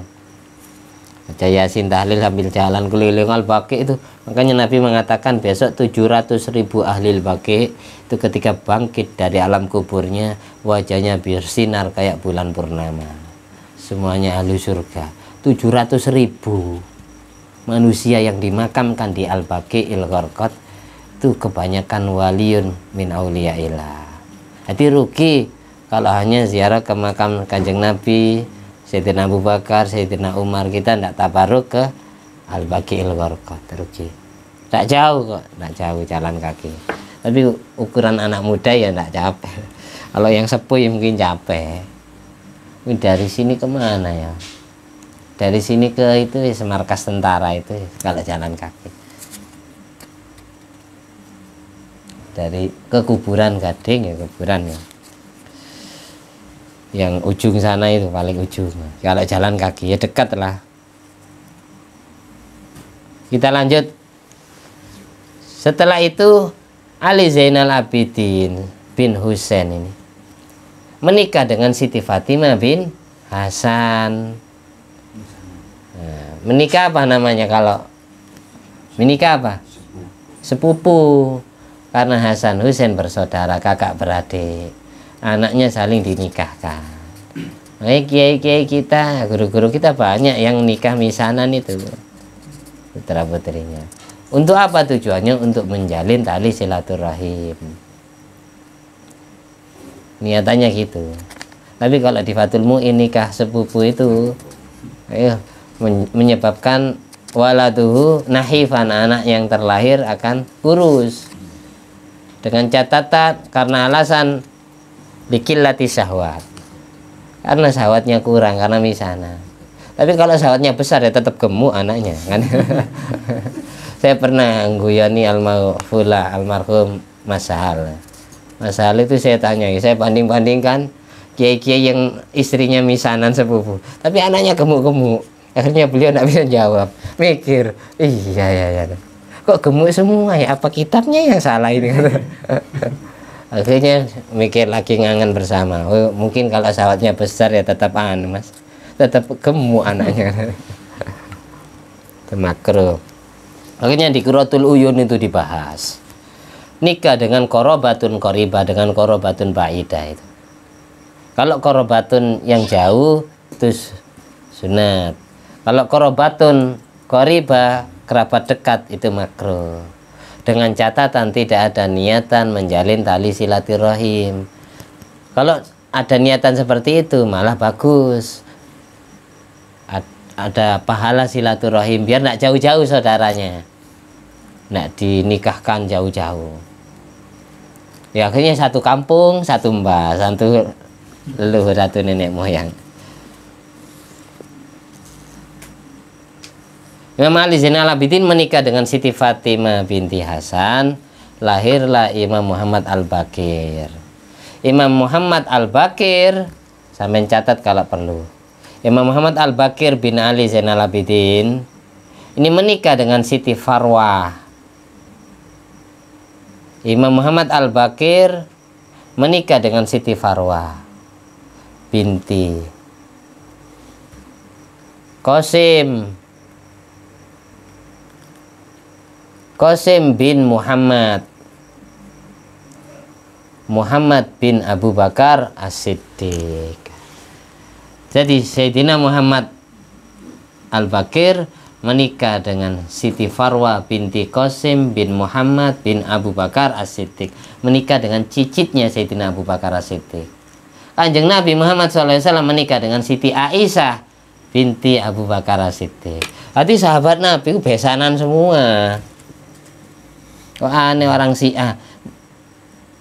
Speaker 1: baca yasin tahlil sambil jalan keliling al baki itu makanya Nabi mengatakan besok 700 ribu al baki itu ketika bangkit dari alam kuburnya wajahnya bersinar kayak bulan purnama semuanya ahli surga 700 ribu manusia yang dimakamkan di al baki il gorkot itu kebanyakan waliun min auliya ilah jadi rugi kalau hanya ziarah ke makam kanjeng Nabi Sayyidina Abu Bakar, Sayyidina Umar kita tidak tabaruk ke Al-Baqi'il Gharqah teruji. Tidak jauh kok, tak jauh jalan kaki. Tapi ukuran anak muda ya tidak capek. [laughs] Kalau yang sepuh ya mungkin capek. Ini dari sini kemana ya? Dari sini ke itu ya markas tentara itu ya, kalau jalan kaki. Dari ke kuburan gading ya kuburan ya yang ujung sana itu paling ujung kalau jalan kaki ya dekat lah kita lanjut setelah itu Ali Zainal Abidin bin Husain ini menikah dengan Siti Fatimah bin Hasan nah, menikah apa namanya kalau menikah apa sepupu karena Hasan Husain bersaudara kakak beradik anaknya saling dinikahkan makanya eh, kiai-kiai kita guru-guru kita banyak yang nikah misanan itu putra putrinya untuk apa tujuannya untuk menjalin tali silaturahim niatannya gitu tapi kalau di Fatulmu ini nikah sepupu itu ayo eh, menyebabkan waladuhu nahifan anak yang terlahir akan kurus dengan catatan karena alasan bikin latih syahwat karena syahwatnya kurang karena misana tapi kalau syahwatnya besar ya tetap gemuk anaknya kan [laughs] saya pernah guyoni almarfula almarhum Mas Sahal Mas itu saya tanya saya banding-bandingkan kiai-kiai yang istrinya misanan sepupu tapi anaknya gemuk-gemuk akhirnya beliau tidak bisa jawab mikir iya iya iya kok gemuk semua ya apa kitabnya yang salah ini [laughs] akhirnya mikir lagi ngangen bersama oh, mungkin kalau sawatnya besar ya tetap an mas tetap gemuk anaknya [laughs] makro akhirnya di kurotul uyun itu dibahas nikah dengan korobatun koriba dengan korobatun baida itu kalau korobatun yang jauh terus sunat kalau korobatun koriba kerabat dekat itu makro dengan catatan tidak ada niatan menjalin tali silaturahim kalau ada niatan seperti itu malah bagus Ad, ada pahala silaturahim biar tidak jauh-jauh saudaranya tidak dinikahkan jauh-jauh ya akhirnya satu kampung satu mbah satu leluhur satu nenek moyang Imam Ali Zainal Abidin menikah dengan Siti Fatimah binti Hasan lahirlah Imam Muhammad Al-Bakir Imam Muhammad Al-Bakir saya mencatat kalau perlu Imam Muhammad Al-Bakir bin Ali Zainal Abidin ini menikah dengan Siti Farwah Imam Muhammad Al-Bakir menikah dengan Siti Farwah binti Kosim Qasim bin Muhammad Muhammad bin Abu Bakar As-Siddiq jadi Sayyidina Muhammad Al-Bakir menikah dengan Siti Farwa binti Qasim bin Muhammad bin Abu Bakar As-Siddiq menikah dengan cicitnya Sayyidina Abu Bakar As-Siddiq Kanjeng Nabi Muhammad SAW menikah dengan Siti Aisyah binti Abu Bakar As-Siddiq Berarti sahabat Nabi besanan semua oh, aneh orang si A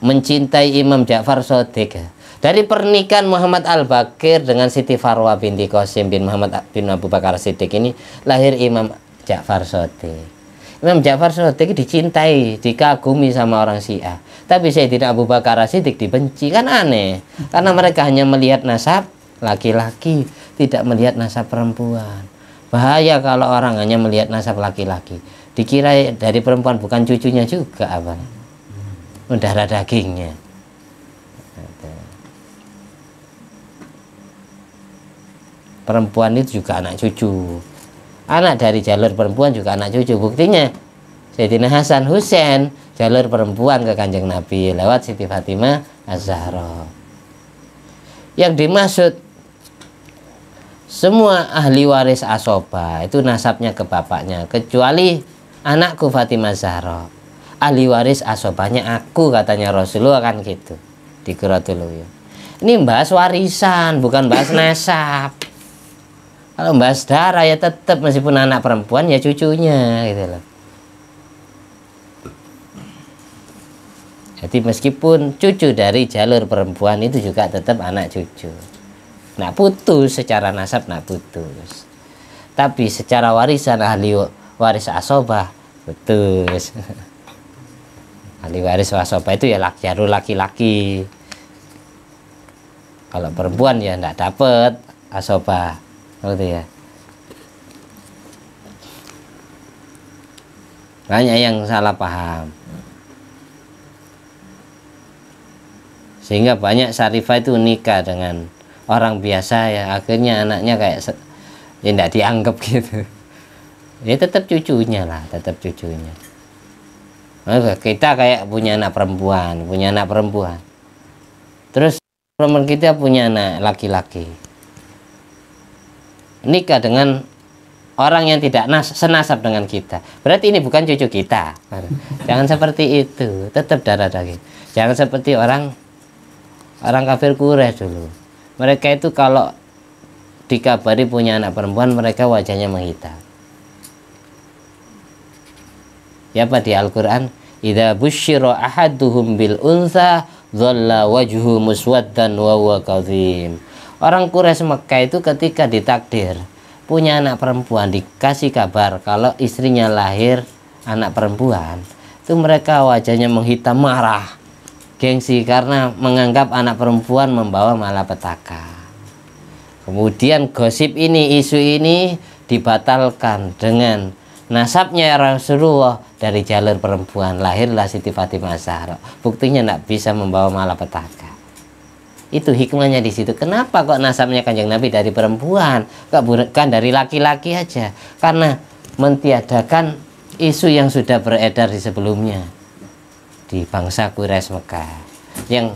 Speaker 1: mencintai Imam Ja'far Sodik dari pernikahan Muhammad Al-Bakir dengan Siti Farwa binti Qasim bin Muhammad bin Abu Bakar Siddiq ini lahir Imam Ja'far Sodik Imam Ja'far Sodik dicintai, dikagumi sama orang Syiah. Tapi saya tidak Abu Bakar Siddiq dibenci, kan aneh. Karena mereka hanya melihat nasab laki-laki, tidak melihat nasab perempuan. Bahaya kalau orang hanya melihat nasab laki-laki dikira dari perempuan bukan cucunya juga apa udara dagingnya perempuan itu juga anak cucu anak dari jalur perempuan juga anak cucu buktinya Sayyidina Hasan Hussein jalur perempuan ke kanjeng Nabi lewat Siti Fatimah Az-Zahra yang dimaksud semua ahli waris asoba itu nasabnya ke bapaknya kecuali anakku Fatimah Zahra ahli waris asobahnya aku katanya Rasulullah kan gitu di Kuratuluyo ini bahas warisan bukan bahas [laughs] nasab kalau bahas darah ya tetap meskipun anak perempuan ya cucunya gitu loh jadi meskipun cucu dari jalur perempuan itu juga tetap anak cucu nak putus secara nasab nak putus tapi secara warisan ahli waris asoba betul [laughs] ahli waris asoba itu ya laki harus laki-laki kalau perempuan ya enggak dapet asoba gitu ya banyak yang salah paham sehingga banyak Sarifah itu nikah dengan orang biasa ya akhirnya anaknya kayak ya dianggap [laughs] gitu ya tetap cucunya lah tetap cucunya nah, kita kayak punya anak perempuan punya anak perempuan terus perempuan kita punya anak laki-laki nikah dengan orang yang tidak nas senasab dengan kita berarti ini bukan cucu kita jangan seperti itu tetap darah daging jangan seperti orang orang kafir Kureh dulu mereka itu kalau dikabari punya anak perempuan mereka wajahnya menghitam ya apa di Al-Qur'an idza busyira ahaduhum bil unsa dhalla wajhu muswaddan wa huwa orang Quraisy Mekah itu ketika ditakdir punya anak perempuan dikasih kabar kalau istrinya lahir anak perempuan itu mereka wajahnya menghitam marah gengsi karena menganggap anak perempuan membawa malapetaka kemudian gosip ini isu ini dibatalkan dengan nasabnya Rasulullah dari jalur perempuan lahirlah Siti Fatimah Zahra buktinya tidak bisa membawa malapetaka itu hikmahnya di situ kenapa kok nasabnya kanjeng Nabi dari perempuan kok bukan dari laki-laki aja karena mentiadakan isu yang sudah beredar di sebelumnya di bangsa Quraisy Mekah yang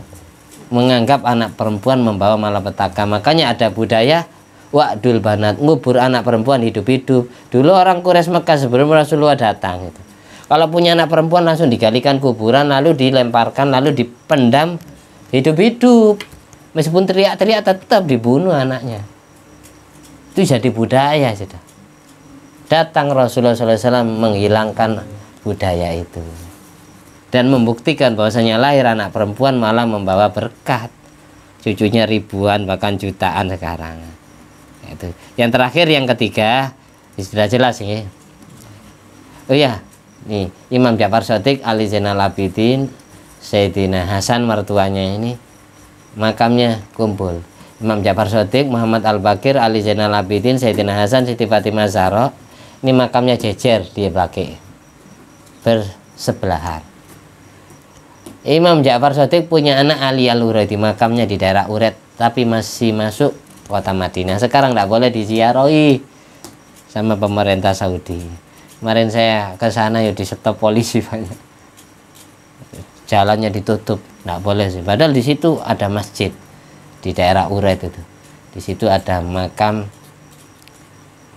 Speaker 1: menganggap anak perempuan membawa malapetaka makanya ada budaya wa'dul banat ngubur anak perempuan hidup-hidup dulu orang kures Mekah sebelum Rasulullah datang gitu. kalau punya anak perempuan langsung digalikan kuburan lalu dilemparkan lalu dipendam hidup-hidup meskipun teriak-teriak tetap dibunuh anaknya itu jadi budaya sudah datang Rasulullah SAW menghilangkan budaya itu dan membuktikan bahwasanya lahir anak perempuan malah membawa berkat cucunya ribuan bahkan jutaan sekarang itu yang terakhir yang ketiga ya sudah jelas ya oh ya nih Imam Jafar Sotik Ali Zainal Abidin Sayyidina Hasan mertuanya ini makamnya kumpul Imam Jafar Sotik Muhammad Al Bakir Ali Zainal Abidin Sayyidina Hasan Siti Fatimah Zahra ini makamnya jejer dia pakai bersebelahan Imam Ja'far Sotik punya anak Ali Al Uret di makamnya di daerah Uret tapi masih masuk kota Madinah sekarang tidak boleh diziarahi sama pemerintah Saudi kemarin saya ke sana ya di stop polisi [laughs] banyak jalannya ditutup tidak boleh sih padahal di situ ada masjid di daerah Uret itu di situ ada makam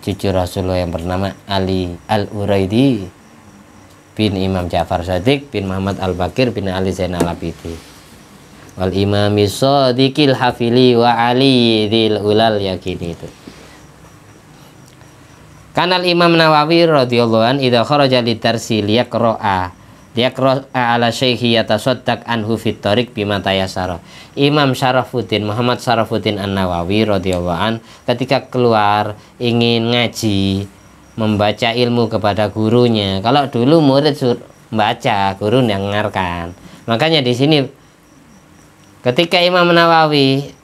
Speaker 1: cucu Rasulullah yang bernama Ali Al-Uraidi bin Imam Ja'far Sadiq bin Muhammad Al-Bakir bin Ali Zainal Abidin wal imami sadiqil hafili wa ali dzil ulal yakini itu Kanal Imam Nawawi radhiyallahu an idza kharaja li tarsi liyaqra'a liyaqra'a ala syaikhi yatasaddaq anhu fit tariq bima tayassara. Imam Syarafuddin Muhammad Syarafuddin An-Nawawi radhiyallahu an ketika keluar ingin ngaji membaca ilmu kepada gurunya. Kalau dulu murid baca, guru yang ngarkan Makanya di sini Ketika Imam Nawawi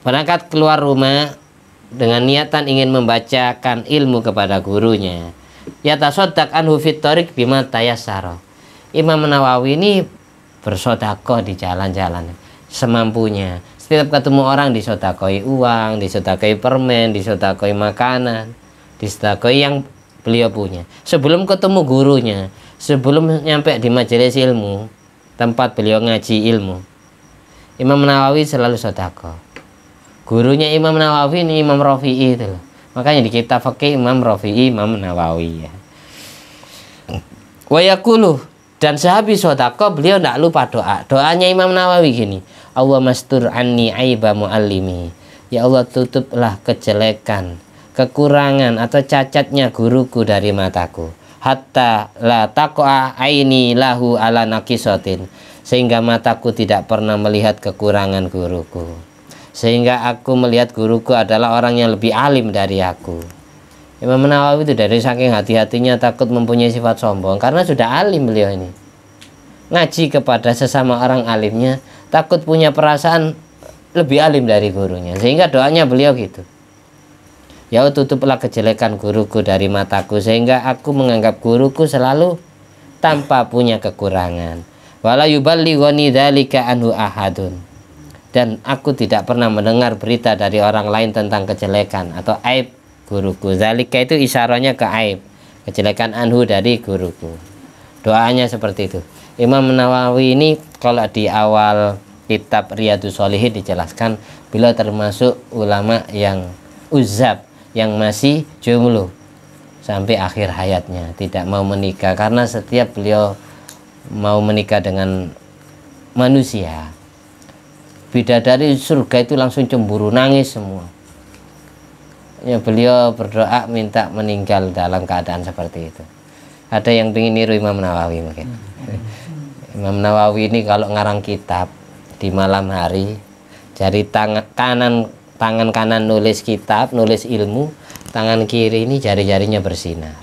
Speaker 1: berangkat keluar rumah dengan niatan ingin membacakan ilmu kepada gurunya, ya tasodak anhu fitorik bima tayasaro. Imam Nawawi ini bersodako di jalan-jalan semampunya. Setiap ketemu orang disodakoi uang, disodakoi permen, disodakoi makanan, disodakoi yang beliau punya. Sebelum ketemu gurunya, sebelum nyampe di majelis ilmu, tempat beliau ngaji ilmu, Imam Nawawi selalu sodako gurunya Imam Nawawi ini Imam Rafi'i itu makanya di kitab fakih Imam Rafi'i Imam Nawawi ya wayakulu dan sehabis sodako beliau tidak lupa doa doanya Imam Nawawi gini Allah mastur anni aiba muallimi ya Allah tutuplah kejelekan kekurangan atau cacatnya guruku dari mataku hatta la taqwa aini lahu ala naqisatin sehingga mataku tidak pernah melihat kekurangan guruku sehingga aku melihat guruku adalah orang yang lebih alim dari aku Imam Nawawi itu dari saking hati-hatinya takut mempunyai sifat sombong karena sudah alim beliau ini ngaji kepada sesama orang alimnya takut punya perasaan lebih alim dari gurunya sehingga doanya beliau gitu Ya tutuplah kejelekan guruku dari mataku sehingga aku menganggap guruku selalu tanpa punya kekurangan wala yuballighani dzalika anhu ahadun dan aku tidak pernah mendengar berita dari orang lain tentang kejelekan atau aib guruku zalika itu isyaratnya ke aib kejelekan anhu dari guruku doanya seperti itu Imam Nawawi ini kalau di awal kitab Riyadus Solihin dijelaskan beliau termasuk ulama yang uzab yang masih jumlu sampai akhir hayatnya tidak mau menikah karena setiap beliau mau menikah dengan manusia bidadari surga itu langsung cemburu nangis semua ya beliau berdoa minta meninggal dalam keadaan seperti itu ada yang ingin niru Imam Nawawi mungkin Imam Nawawi ini kalau ngarang kitab di malam hari jari tangan kanan tangan kanan nulis kitab nulis ilmu tangan kiri ini jari-jarinya bersinar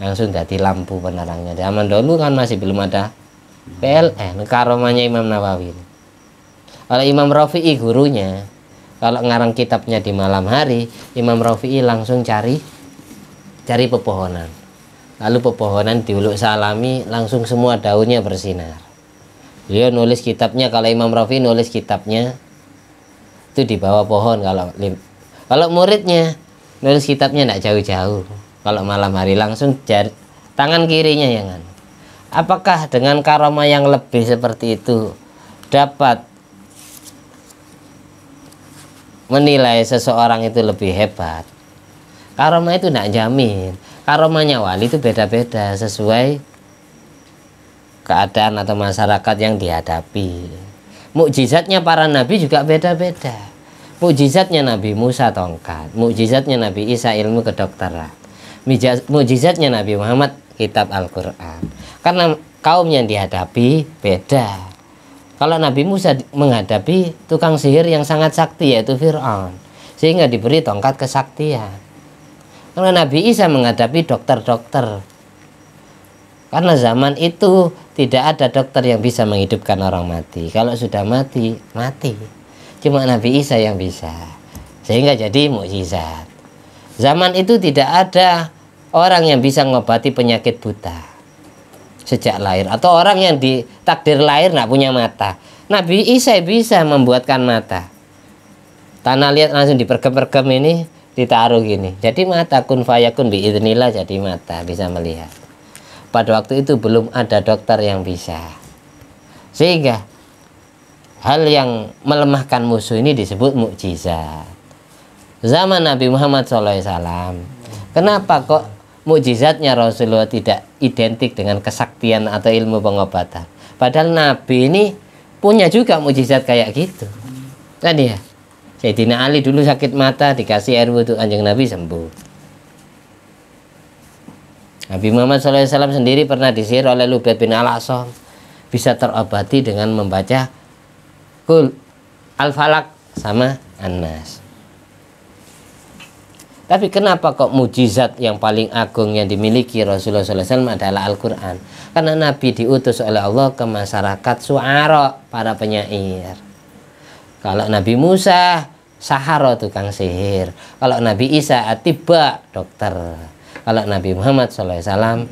Speaker 1: langsung jadi lampu penerangnya zaman dulu kan masih belum ada PLN eh, karomanya Imam Nawawi kalau Imam Rafi'i gurunya kalau ngarang kitabnya di malam hari Imam Rafi'i langsung cari cari pepohonan lalu pepohonan diuluk salami langsung semua daunnya bersinar Dia nulis kitabnya kalau Imam Rafi nulis kitabnya itu di bawah pohon kalau kalau muridnya nulis kitabnya tidak jauh-jauh kalau malam hari langsung jari, tangan kirinya ya kan apakah dengan karoma yang lebih seperti itu dapat menilai seseorang itu lebih hebat Karoma itu tidak jamin Karomanya wali itu beda-beda sesuai keadaan atau masyarakat yang dihadapi mukjizatnya para nabi juga beda-beda mukjizatnya Nabi Musa tongkat mukjizatnya Nabi Isa ilmu kedokteran mujizatnya Nabi Muhammad kitab Al-Quran karena kaum yang dihadapi beda kalau Nabi Musa menghadapi tukang sihir yang sangat sakti yaitu Fir'aun sehingga diberi tongkat kesaktian Kalau Nabi Isa menghadapi dokter-dokter karena zaman itu tidak ada dokter yang bisa menghidupkan orang mati kalau sudah mati, mati cuma Nabi Isa yang bisa sehingga jadi mukjizat Zaman itu tidak ada orang yang bisa mengobati penyakit buta sejak lahir atau orang yang ditakdir lahir nggak punya mata. Nabi Isa bisa membuatkan mata. Tanah liat langsung diperkem-perkem ini ditaruh gini. Jadi mata kun fayakun biidnillah jadi mata bisa melihat. Pada waktu itu belum ada dokter yang bisa. Sehingga hal yang melemahkan musuh ini disebut mukjizat zaman Nabi Muhammad SAW. Kenapa kok mujizatnya Rasulullah tidak identik dengan kesaktian atau ilmu pengobatan? Padahal Nabi ini punya juga mujizat kayak gitu. Kan ya? Sayyidina Ali dulu sakit mata dikasih air wudhu anjing Nabi sembuh. Nabi Muhammad SAW sendiri pernah disihir oleh Lubat bin Al-Aqsam bisa terobati dengan membaca Kul Al-Falak sama Anas. Tapi kenapa kok mujizat yang paling agung yang dimiliki Rasulullah SAW adalah Al-Quran? Karena Nabi diutus oleh Allah ke masyarakat suara para penyair. Kalau Nabi Musa, sahara tukang sihir. Kalau Nabi Isa, atiba dokter. Kalau Nabi Muhammad SAW,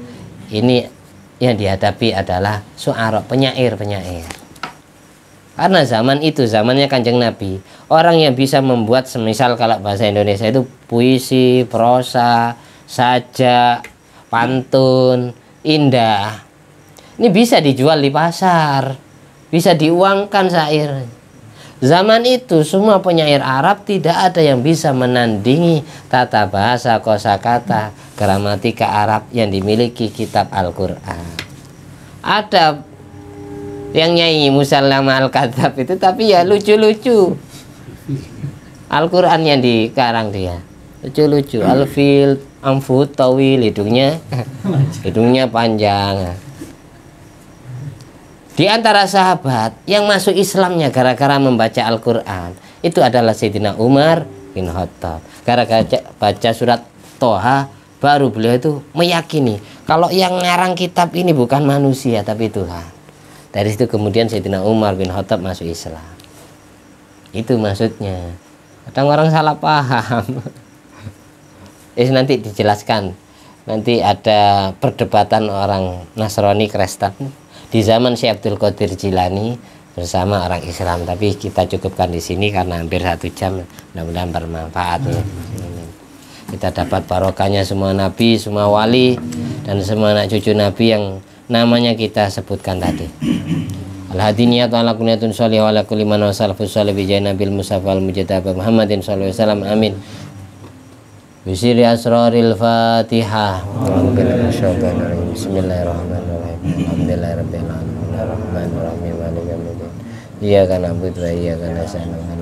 Speaker 1: ini yang dihadapi adalah suara penyair-penyair. Karena zaman itu, zamannya kanjeng Nabi, orang yang bisa membuat semisal kalau bahasa Indonesia itu puisi, prosa, sajak, pantun, indah. Ini bisa dijual di pasar, bisa diuangkan syair. Zaman itu semua penyair Arab tidak ada yang bisa menandingi tata bahasa, kosakata, gramatika Arab yang dimiliki kitab Al-Qur'an. Ada yang nyanyi Musallama Al-Kadzab itu tapi ya lucu-lucu Al-Quran yang dikarang dia lucu-lucu al hmm. Alfil Amfut Tawil hidungnya [laughs] hidungnya panjang di antara sahabat yang masuk Islamnya gara-gara membaca Al-Quran itu adalah Sayyidina Umar bin Khattab gara-gara baca surat Toha baru beliau itu meyakini kalau yang ngarang kitab ini bukan manusia tapi Tuhan. Dari situ kemudian Sayyidina Umar bin Khattab masuk Islam itu maksudnya kadang orang salah paham [laughs] Is nanti dijelaskan nanti ada perdebatan orang Nasrani Kristen di zaman Syekh Abdul Qadir Jilani bersama orang Islam tapi kita cukupkan di sini karena hampir satu jam mudah-mudahan bermanfaat hmm. kita dapat barokahnya semua nabi semua wali dan semua anak cucu nabi yang namanya kita sebutkan tadi Al-hadi ala kuniyatun sholih wa ala kulli man wasal fi sholih bi nabil musafa al-mujadab Muhammadin sallallahu alaihi wasallam amin Bisiri asraril fatihah Bismillahirrahmanirrahim Alhamdulillahirrahmanirrahim Iya kan abu iya kan asanuhan